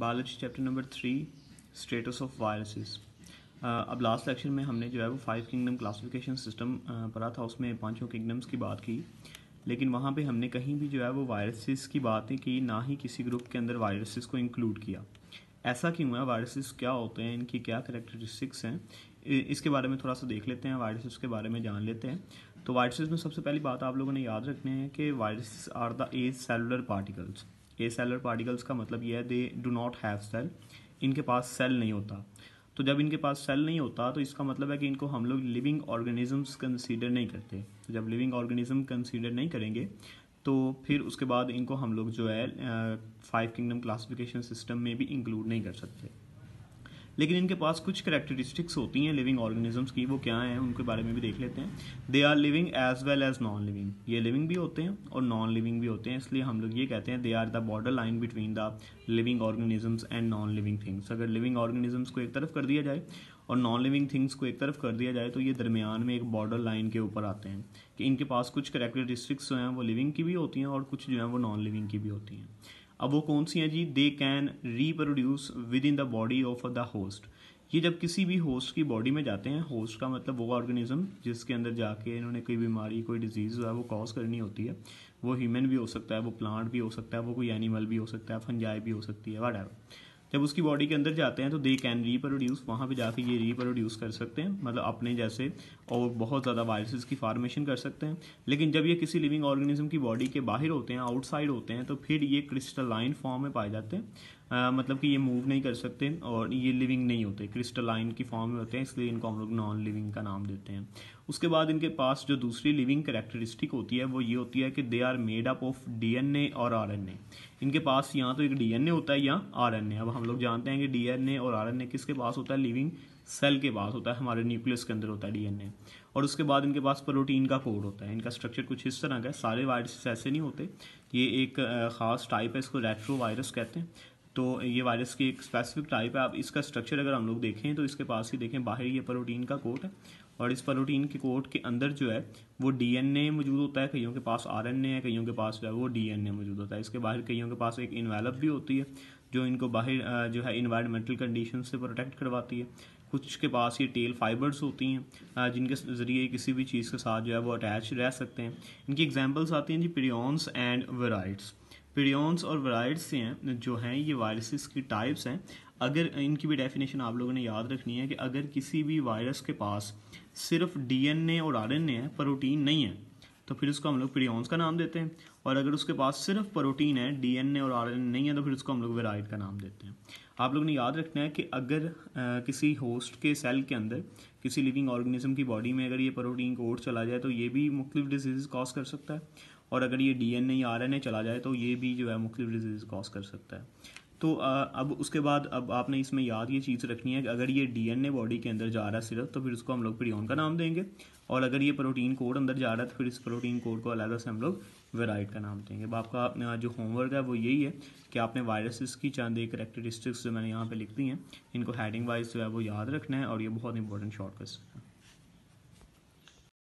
biology chapter number three status of viruses अब last lecture में हमने जो है वो फाइव किंगडम क्लासिफिकेशन सिस्टम पढ़ा था उसमें पांचों किंगडम्स की बात की लेकिन वहाँ पे हमने कहीं भी जो है वो वायरसेस की बातें की ना ही किसी ग्रुप के अंदर वायरसेस को इंक्लूड किया ऐसा क्यों है वायरसेस क्या होते हैं इनकी क्या करेक्टरिस्टिक्स हैं इसके बारे में थोड़ा सा देख लेते हैं वायरसेस के बारे में जान लेते हैं तो वायरसेस में सबसे पहली बात आप लोगों ने याद रखनी है कि viruses are the acellular particles acellular particles का मतलब ये है they do not have cell इनके पास सेल नहीं होता तो जब इनके पास सेल नहीं होता तो इसका मतलब है कि इनको हम लोग लिविंग ऑर्गेनिजम्स कंसीडर नहीं करते तो जब लिविंग ऑर्गेनिज्म कंसीडर नहीं करेंगे तो फिर उसके बाद इनको हम लोग जो है फाइव किंगडम क्लासिफिकेशन सिस्टम में भी इंक्लूड नहीं कर सकते लेकिन इनके पास कुछ करेक्टरिस्टिक्स होती हैं लिविंग ऑर्गेनिजम्स की वो क्या हैं उनके बारे में भी देख लेते हैं they are living as well as non living ये लिविंग भी होते हैं और नॉन लिविंग भी होते हैं इसलिए हम लोग ये कहते हैं they are the border line between the living organisms and non living things अगर लिविंग ऑर्गेनिजम्स को एक तरफ कर दिया जाए और नॉन लिविंग थिंग्स को एक तरफ कर दिया जाए तो ये दरमियान में एक बॉर्डर लाइन के ऊपर आते हैं कि इनके पास कुछ करेक्टरिस्टिक्स जो हैं वो लिविंग की भी होती हैं और कुछ जो हैं वो नॉन लिविंग की भी होती हैं अब वो कौन सी हैं जी they can reproduce within the body of the host ये जब किसी भी होस्ट की बॉडी में जाते हैं होस्ट का मतलब वो ऑर्गेनिज्म जिसके अंदर जाके इन्होंने कोई बीमारी कोई डिजीज़ है वो कॉज करनी होती है वो ह्यूमन भी हो सकता है वो प्लांट भी हो सकता है वो कोई एनिमल भी हो सकता है फंजाई भी हो सकती है वाट जब उसकी बॉडी के अंदर जाते हैं तो दे कैन रीप्रोड्यूस वहाँ पे जाके ये रीप्रोड्यूस कर सकते हैं मतलब अपने जैसे और बहुत ज़्यादा वायरसेस की फार्मेशन कर सकते हैं लेकिन जब ये किसी लिविंग ऑर्गेनिज्म की बॉडी के बाहर होते हैं आउटसाइड होते हैं तो फिर ये क्रिस्टलाइन फॉर्म में पाए जाते हैं आ, मतलब कि ये मूव नहीं कर सकते और ये लिविंग नहीं होते क्रिस्टलाइन की फॉर्म में होते हैं इसलिए इनको हम लोग नॉन लिविंग का नाम देते हैं उसके बाद इनके पास जो दूसरी लिविंग करेक्टरिस्टिक होती है वो ये होती है कि they are made up of DNA और आरएनए इनके पास यहाँ तो एक डीएनए होता है या आरएनए अब हम लोग जानते हैं कि डीएनए और आरएनए किसके पास होता है लिविंग सेल के पास होता है हमारे न्यूक्लियस के अंदर होता है डीएनए और उसके बाद इनके पास प्रोटीन का कोड होता है इनका स्ट्रक्चर कुछ इस तरह का है सारे वायरसेस ऐसे नहीं होते ये एक ख़ास टाइप है इसको रेट्रो वायरस कहते हैं तो ये वायरस की एक स्पेसिफिक टाइप है आप इसका स्ट्रक्चर अगर हम लोग देखें तो इसके पास ही देखें बाहर ये प्रोटीन का कोट है और इस प्रोटीन के कोट के अंदर जो है वो डीएनए मौजूद होता है कईयों के पास आरएनए है कईयों के पास जो है वो डीएनए मौजूद होता है इसके बाहर कईयों के पास एक इन्वेलप भी होती है जो इनको बाहर जो है इन्वायरमेंटल कंडीशन से प्रोटेक्ट करवाती है कुछ के पास ये टेल फाइबर्स होती हैं जिनके ज़रिए किसी भी चीज़ के साथ जो है वो अटैच रह सकते हैं इनकी एग्जाम्पल्स आती हैं जी पिरियॉन्स एंड वराइड्स पिरियॉन्स और वेराइट्स हैं जो हैं ये वायरसेस की टाइप्स हैं अगर इनकी भी डेफिनेशन आप लोगों ने याद रखनी है कि अगर किसी भी वायरस के पास सिर्फ डीएनए और आरएनए है प्रोटीन नहीं है तो फिर उसको हम लोग प्रियॉन्स का नाम देते हैं और अगर उसके पास सिर्फ प्रोटीन है डीएनए और आरएनए नहीं है तो फिर उसको हम लोग वेराइड का नाम देते हैं आप लोगों ने याद रखना है कि अगर आ, किसी होस्ट के सेल के अंदर किसी लिविंग ऑर्गेनिज्म की बॉडी में अगर ये प्रोटीन कोड चला जाए तो ये भी मुख्तलिफ डिजीज़ कॉज कर सकता है और अगर ये डी एन ए या आर एन ए चला जाए तो ये भी जो है मुख्तलिफ डिजीज़ कॉज कर सकता है तो अब उसके बाद अब आपने इसमें याद ये चीज़ रखनी है कि अगर ये डीएनए बॉडी के अंदर जा रहा है सिर्फ तो फिर उसको हम लोग प्रियोन का नाम देंगे और अगर ये प्रोटीन कोड अंदर जा रहा है तो फिर इस प्रोटीन कोड को अलग से हम लोग वेराइट का नाम देंगे अब आपका जो होमवर्क है वो यही है कि आपने वायरसेस की चंद एक करेक्टरिस्टिक्स जो मैंने यहाँ पे लिख दी हैं इनको हेडिंग वाइज जो है वो याद रखना है और ये बहुत इंपॉर्टेंट शॉर्टकट्स है